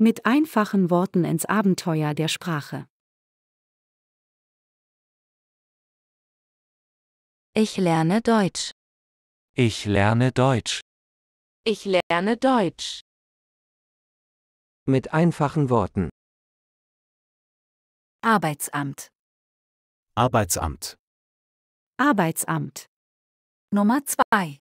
Mit einfachen Worten ins Abenteuer der Sprache. Ich lerne Deutsch. Ich lerne Deutsch. Ich lerne Deutsch. Mit einfachen Worten. Arbeitsamt. Arbeitsamt. Arbeitsamt. Nummer 2.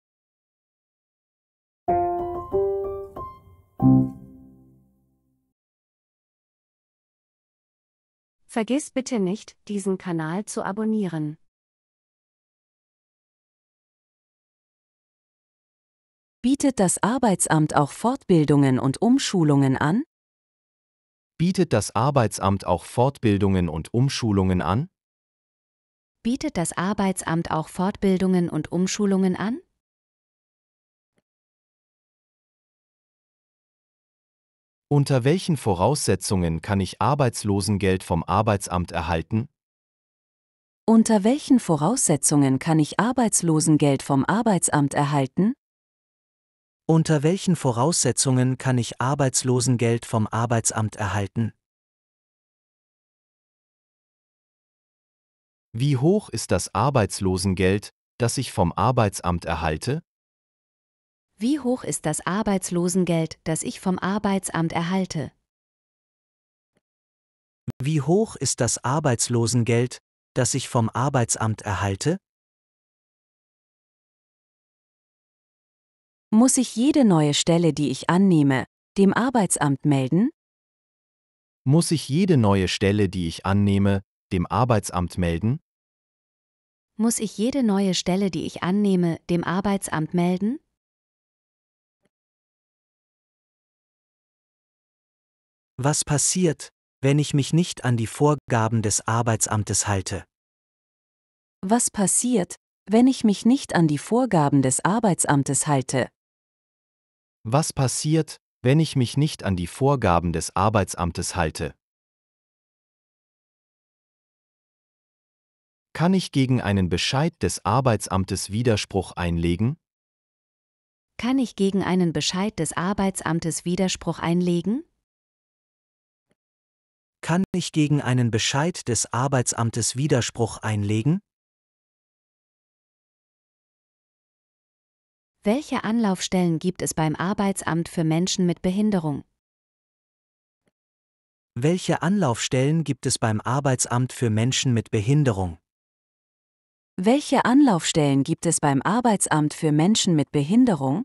Vergiss bitte nicht, diesen Kanal zu abonnieren. Bietet das Arbeitsamt auch Fortbildungen und Umschulungen an? Bietet das Arbeitsamt auch Fortbildungen und Umschulungen an? Bietet das Arbeitsamt auch Fortbildungen und Umschulungen an? Unter welchen Voraussetzungen kann ich Arbeitslosengeld vom Arbeitsamt erhalten? Unter welchen Voraussetzungen kann ich Arbeitslosengeld vom Arbeitsamt erhalten? Unter welchen Voraussetzungen kann ich Arbeitslosengeld vom Arbeitsamt erhalten? Wie hoch ist das Arbeitslosengeld, das ich vom Arbeitsamt erhalte? Wie hoch ist das Arbeitslosengeld, das ich vom Arbeitsamt erhalte? Wie hoch ist das Arbeitslosengeld, das ich vom Arbeitsamt erhalte? Muss ich jede neue Stelle, die ich annehme, dem Arbeitsamt melden? Muss ich jede neue Stelle, die ich annehme, dem Arbeitsamt melden? Muss ich jede neue Stelle, die ich annehme, dem Arbeitsamt melden? Was passiert, wenn ich mich nicht an die Vorgaben des Arbeitsamtes halte? Was passiert, wenn ich mich nicht an die Vorgaben des Arbeitsamtes halte? Was passiert, wenn ich mich nicht an die Vorgaben des Arbeitsamtes halte? Kann ich gegen einen Bescheid des Arbeitsamtes Widerspruch einlegen? Kann ich gegen einen Bescheid des Arbeitsamtes Widerspruch einlegen? kann ich gegen einen Bescheid des Arbeitsamtes Widerspruch einlegen? Welche Anlaufstellen gibt es beim Arbeitsamt für Menschen mit Behinderung? Welche Anlaufstellen gibt es beim Arbeitsamt für Menschen mit Behinderung? Welche Anlaufstellen gibt es beim Arbeitsamt für Menschen mit Behinderung?